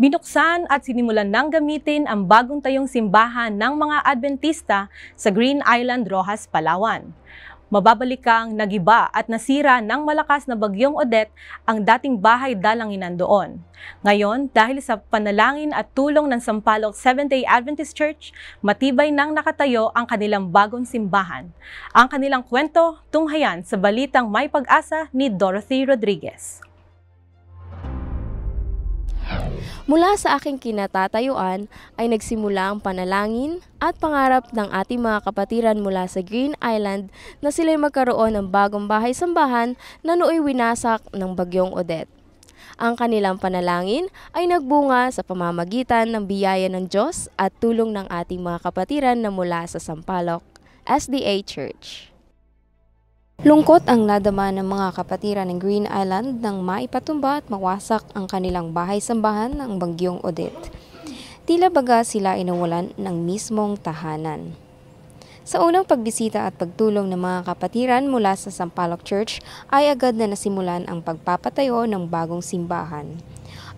binuksan at sinimulan nang gamitin ang bagong tayong simbahan ng mga Adventista sa Green Island, Rojas, Palawan. Mababalik kang nagiba at nasira ng malakas na bagyong Odette ang dating bahay dalanginan doon. Ngayon, dahil sa panalangin at tulong ng Sampaloc Seventh-day Adventist Church, matibay nang nakatayo ang kanilang bagong simbahan. Ang kanilang kwento, tunghayan sa balitang may pag-asa ni Dorothy Rodriguez. Mula sa aking kinatatayuan ay nagsimula ang panalangin at pangarap ng ating mga kapatiran mula sa Green Island na sila'y magkaroon ng bagong bahay-sambahan na nooy winasak ng bagyong Odette. Ang kanilang panalangin ay nagbunga sa pamamagitan ng biyaya ng Diyos at tulong ng ating mga kapatiran na mula sa Sampaloc SDA Church. Lungkot ang nadama ng mga kapatiran ng Green Island nang maipatumba at mawasak ang kanilang bahay-sambahan ng Bangyong Odette. Tila baga sila inawalan ng mismong tahanan. Sa unang pagbisita at pagtulong ng mga kapatiran mula sa Sampaloc Church ay agad na nasimulan ang pagpapatayo ng bagong simbahan.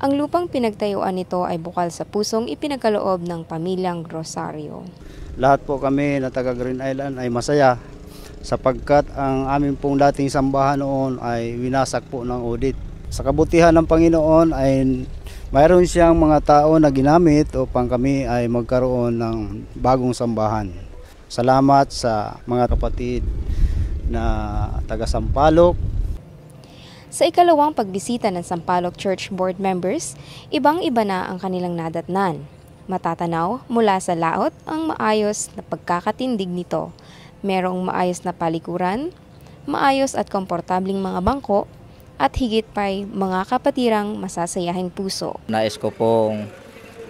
Ang lupang pinagtayuan nito ay bukal sa pusong ipinagkaloob ng pamilyang Rosario. Lahat po kami na taga Green Island ay masaya sapagkat ang aming pong dating sambahan noon ay winasak po ng audit. Sa kabutihan ng Panginoon ay mayroon siyang mga tao na ginamit upang kami ay magkaroon ng bagong sambahan. Salamat sa mga kapatid na taga Sampalok, sa ikalawang pagbisita ng Sampalok Church Board members, ibang-iba na ang kanilang nadatnan. Matatanaw mula sa laot ang maayos na pagkakatindig nito merong maayos na palikuran, maayos at komportabling mga bangko, at higit pa'y mga kapatirang masasayahin puso. Nais ko pong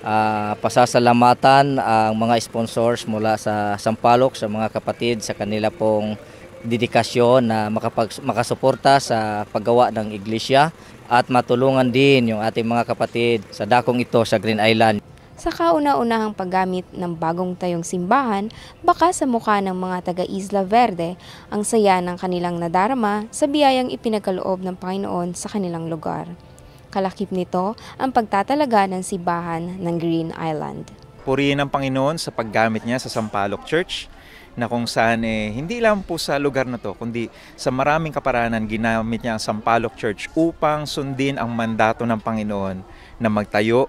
uh, pasasalamatan ang mga sponsors mula sa Sampalok, sa mga kapatid, sa kanila pong dedikasyon na makapag, makasuporta sa paggawa ng iglesia at matulungan din yung ating mga kapatid sa dakong ito sa Green Island sa kauna-unahang paggamit ng bagong tayong simbahan baka sa mukha ng mga taga Isla Verde ang saya ng kanilang nadarama sa biyayang ipinagkaloob ng Panginoon sa kanilang lugar. Kalakip nito ang pagtatalaga ng simbahan ng Green Island. Purihin ang Panginoon sa paggamit niya sa Sampaloc Church na kung saan eh, hindi lang po sa lugar na to, kundi sa maraming kaparanan ginamit niya ang Sampaloc Church upang sundin ang mandato ng Panginoon na magtayo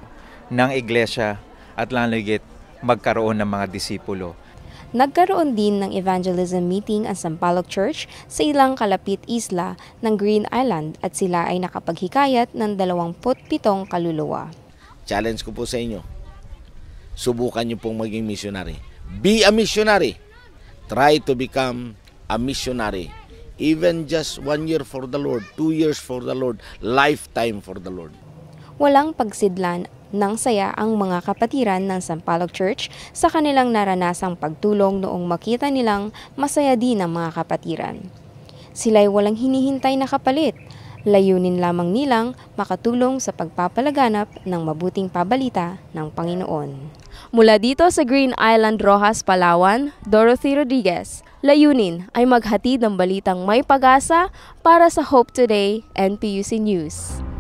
ng iglesia at lalo magkaroon ng mga disipulo. Nagkaroon din ng evangelism meeting ang Sampaloc Church sa ilang kalapit isla ng Green Island at sila ay nakapaghikayat ng 27 kaluluwa. Challenge ko po sa inyo, subukan niyo pong maging missionary. Be a missionary. Try to become a missionary. Even just one year for the Lord, two years for the Lord, lifetime for the Lord. Walang pagsidlan ng saya ang mga kapatiran ng Sampaloc Church sa kanilang naranasang pagtulong noong makita nilang masaya din ang mga kapatiran. Sila'y walang hinihintay na kapalit. Layunin lamang nilang makatulong sa pagpapalaganap ng mabuting pabalita ng Panginoon. Mula dito sa Green Island Rojas, Palawan, Dorothy Rodriguez, layunin ay maghatid ng balitang may pag-asa para sa Hope Today and News.